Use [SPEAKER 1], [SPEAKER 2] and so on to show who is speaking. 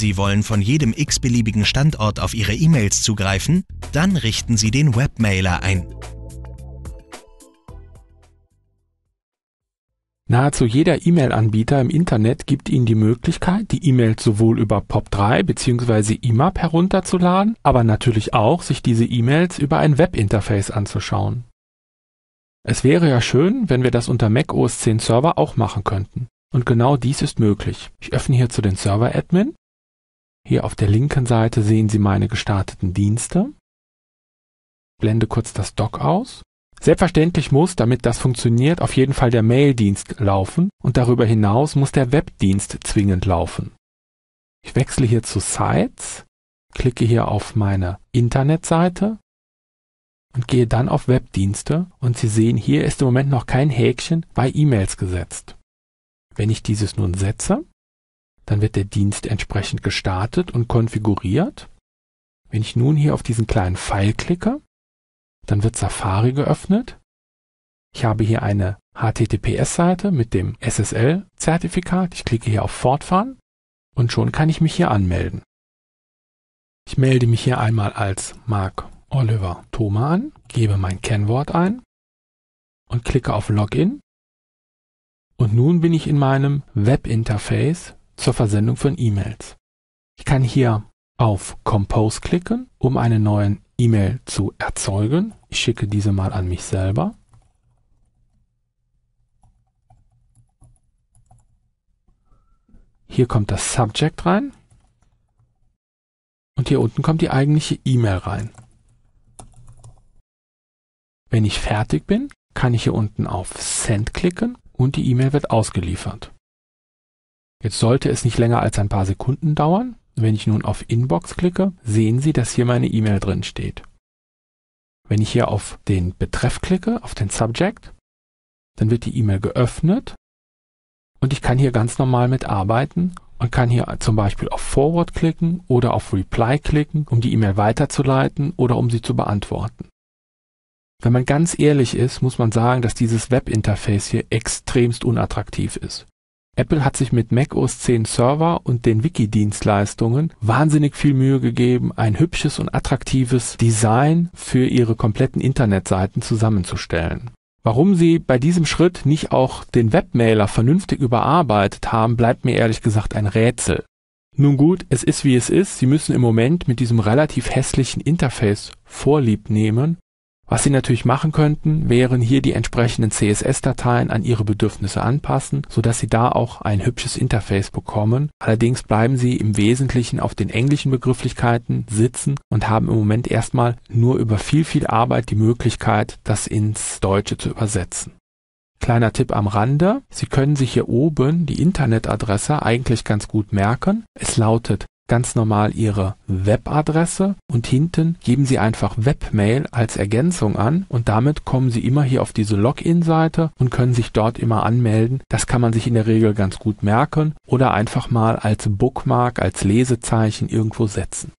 [SPEAKER 1] Sie wollen von jedem x-beliebigen Standort auf Ihre E-Mails zugreifen? Dann richten Sie den Webmailer ein. Nahezu jeder E-Mail-Anbieter im Internet gibt Ihnen die Möglichkeit, die E-Mails sowohl über POP3 bzw. IMAP herunterzuladen, aber natürlich auch, sich diese E-Mails über ein Webinterface anzuschauen. Es wäre ja schön, wenn wir das unter Mac OS X Server auch machen könnten. Und genau dies ist möglich. Ich öffne hierzu den Server Admin hier auf der linken Seite sehen Sie meine gestarteten Dienste. Blende kurz das Dock aus. Selbstverständlich muss, damit das funktioniert, auf jeden Fall der Mail-Dienst laufen und darüber hinaus muss der Webdienst zwingend laufen. Ich wechsle hier zu Sites, klicke hier auf meine Internetseite und gehe dann auf Webdienste und Sie sehen, hier ist im Moment noch kein Häkchen bei E-Mails gesetzt. Wenn ich dieses nun setze, dann wird der Dienst entsprechend gestartet und konfiguriert. Wenn ich nun hier auf diesen kleinen Pfeil klicke, dann wird Safari geöffnet. Ich habe hier eine HTTPS-Seite mit dem SSL-Zertifikat. Ich klicke hier auf Fortfahren und schon kann ich mich hier anmelden. Ich melde mich hier einmal als Mark Oliver Thoma an, gebe mein Kennwort ein und klicke auf Login. Und nun bin ich in meinem Webinterface zur Versendung von E-Mails. Ich kann hier auf Compose klicken, um eine neue E-Mail zu erzeugen. Ich schicke diese mal an mich selber. Hier kommt das Subject rein. Und hier unten kommt die eigentliche E-Mail rein. Wenn ich fertig bin, kann ich hier unten auf Send klicken und die E-Mail wird ausgeliefert. Jetzt sollte es nicht länger als ein paar Sekunden dauern. Wenn ich nun auf Inbox klicke, sehen Sie, dass hier meine E-Mail drin steht. Wenn ich hier auf den Betreff klicke, auf den Subject, dann wird die E-Mail geöffnet und ich kann hier ganz normal mitarbeiten und kann hier zum Beispiel auf Forward klicken oder auf Reply klicken, um die E-Mail weiterzuleiten oder um sie zu beantworten. Wenn man ganz ehrlich ist, muss man sagen, dass dieses Webinterface hier extremst unattraktiv ist. Apple hat sich mit Mac OS X Server und den Wiki-Dienstleistungen wahnsinnig viel Mühe gegeben, ein hübsches und attraktives Design für ihre kompletten Internetseiten zusammenzustellen. Warum sie bei diesem Schritt nicht auch den Webmailer vernünftig überarbeitet haben, bleibt mir ehrlich gesagt ein Rätsel. Nun gut, es ist wie es ist, sie müssen im Moment mit diesem relativ hässlichen Interface Vorlieb nehmen was Sie natürlich machen könnten, wären hier die entsprechenden CSS-Dateien an Ihre Bedürfnisse anpassen, so dass Sie da auch ein hübsches Interface bekommen, allerdings bleiben Sie im Wesentlichen auf den englischen Begrifflichkeiten sitzen und haben im Moment erstmal nur über viel, viel Arbeit die Möglichkeit, das ins Deutsche zu übersetzen. Kleiner Tipp am Rande. Sie können sich hier oben die Internetadresse eigentlich ganz gut merken. Es lautet ganz normal Ihre Webadresse und hinten geben Sie einfach Webmail als Ergänzung an und damit kommen Sie immer hier auf diese Login-Seite und können sich dort immer anmelden. Das kann man sich in der Regel ganz gut merken oder einfach mal als Bookmark, als Lesezeichen irgendwo setzen.